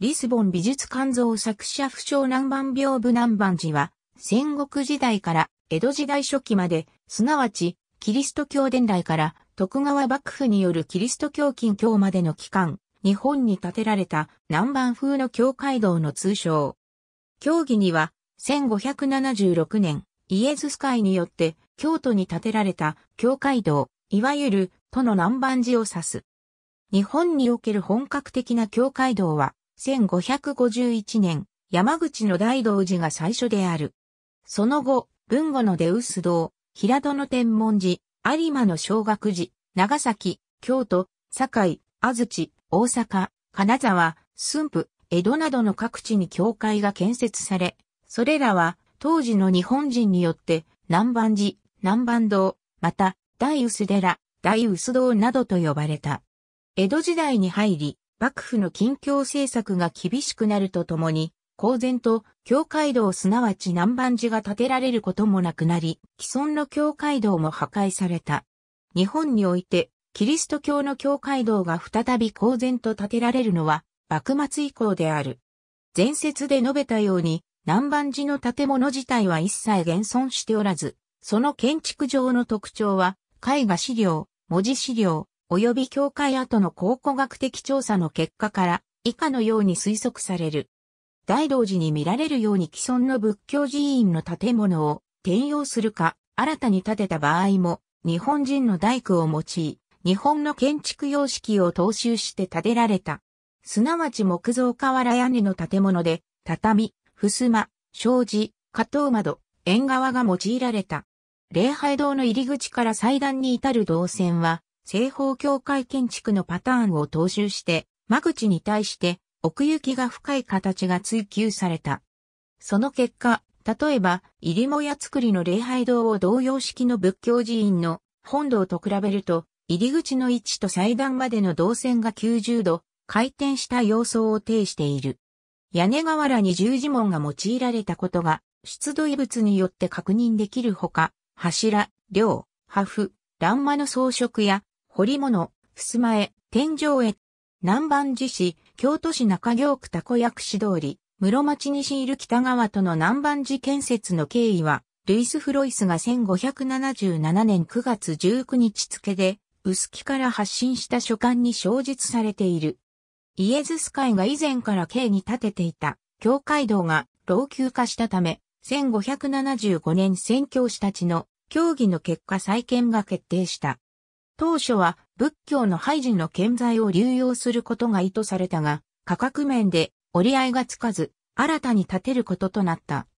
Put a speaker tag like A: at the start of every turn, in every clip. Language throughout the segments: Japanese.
A: リスボン美術館造作者不詳南蛮屏風南蛮寺は、戦国時代から江戸時代初期まで、すなわち、キリスト教伝来から徳川幕府によるキリスト教近況までの期間、日本に建てられた南蛮風の教会堂の通称。教義には、1576年、イエズス会によって京都に建てられた教会堂、いわゆる都の南蛮寺を指す。日本における本格的な教会堂は、1551年、山口の大道寺が最初である。その後、文後の出薄堂、平戸の天文寺、有馬の小学寺、長崎、京都、堺、安土、大阪、金沢、駿府、江戸などの各地に教会が建設され、それらは当時の日本人によって南蛮寺、南蛮堂、また大薄寺、大薄堂などと呼ばれた。江戸時代に入り、幕府の近況政策が厳しくなるとともに、公然と教会道すなわち南蛮寺が建てられることもなくなり、既存の教会道も破壊された。日本において、キリスト教の教会道が再び公然と建てられるのは、幕末以降である。前説で述べたように、南蛮寺の建物自体は一切現存しておらず、その建築上の特徴は、絵画資料、文字資料、及び教会後の考古学的調査の結果から以下のように推測される。大道寺に見られるように既存の仏教寺院の建物を転用するか、新たに建てた場合も、日本人の大工を用い、日本の建築様式を踏襲して建てられた。すなわち木造瓦屋根の建物で、畳、襖、障子、加藤窓、縁側が用いられた。礼拝堂の入り口から祭壇に至る動線は、正方境界建築のパターンを踏襲して、間口に対して奥行きが深い形が追求された。その結果、例えば、入りもや作りの礼拝堂を同様式の仏教寺院の本堂と比べると、入り口の位置と祭壇までの動線が90度、回転した様相を呈している。屋根瓦に十字門が用いられたことが、出土遺物によって確認できるほか、柱、梁、破風、欄間の装飾や彫物、襖絵、天井絵、南蛮寺市、京都市中京区たこ薬師通り、室町西いる北側との南蛮寺建設の経緯は、ルイス・フロイスが1577年9月19日付で、薄木から発信した書簡に詳述されている。イエズス会が以前から京に建てていた、教会堂が老朽化したため、1575年宣教師たちの協議の結果再建が決定した。当初は仏教の廃寺の建材を流用することが意図されたが、価格面で折り合いがつかず、新たに建てることとなった。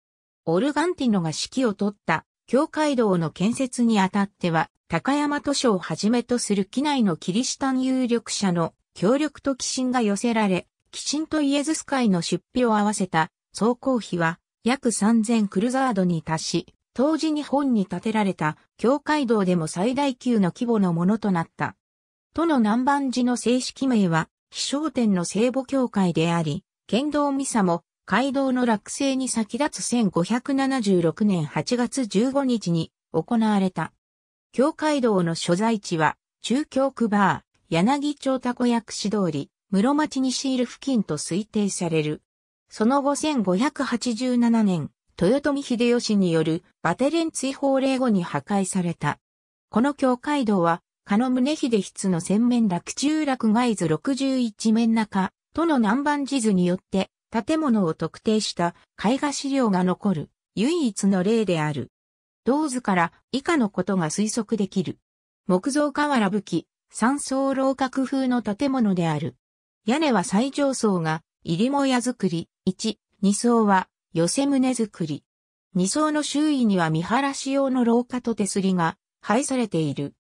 A: オルガンティノが指揮を取った教会堂の建設にあたっては、高山図書をはじめとする機内のキリシタン有力者の協力と寄進が寄せられ、寄進とイエズス会の出費を合わせた総工費は約3000クルザードに達し、当時日本に建てられた教会堂でも最大級の規模のものとなった。都の南蛮寺の正式名は、飛翔天の聖母教会であり、剣道ミサも、街道の落成に先立つ1576年8月15日に行われた。教会堂の所在地は、中京区バー、柳町たこ薬師通り、室町西入付近と推定される。その後1587年、豊臣秀吉によるバテレン追放令後に破壊された。この境界道は、加野宗秀筆の洗面落中落外図61面中、との南蛮地図によって、建物を特定した絵画資料が残る唯一の例である。道図から以下のことが推測できる。木造瓦武器、三層楼閣風の建物である。屋根は最上層が入りも屋造り、1、2層は寄せ棟造り。二層の周囲には見晴らし用の廊下と手すりが配されている。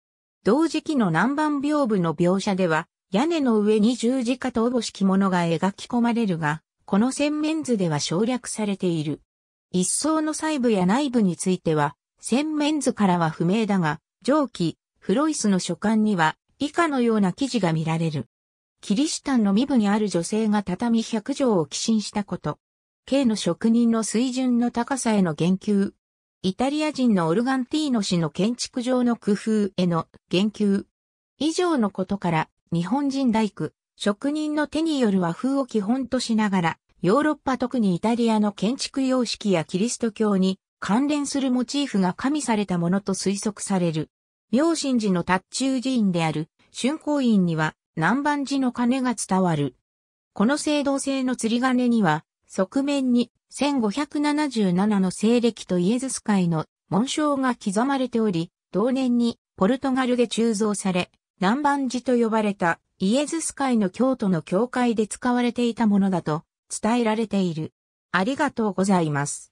A: 同時期の南蛮屏風の描写では、屋根の上に十字架とおぼしきものが描き込まれるが、この洗面図では省略されている。一層の細部や内部については、洗面図からは不明だが、上記、フロイスの書簡には、以下のような記事が見られる。キリシタンの身部にある女性が畳百畳を寄進したこと。K の職人の水準の高さへの言及。イタリア人のオルガンティーノ氏の建築上の工夫への言及。以上のことから、日本人大工、職人の手による和風を基本としながら、ヨーロッパ特にイタリアの建築様式やキリスト教に関連するモチーフが加味されたものと推測される。明神寺の達中寺院である春光院には南蛮寺の鐘が伝わる。この青銅製の釣り鐘には側面に1577の西暦とイエズス会の紋章が刻まれており、同年にポルトガルで鋳造され、南蛮寺と呼ばれたイエズス会の京都の教会で使われていたものだと伝えられている。ありがとうございます。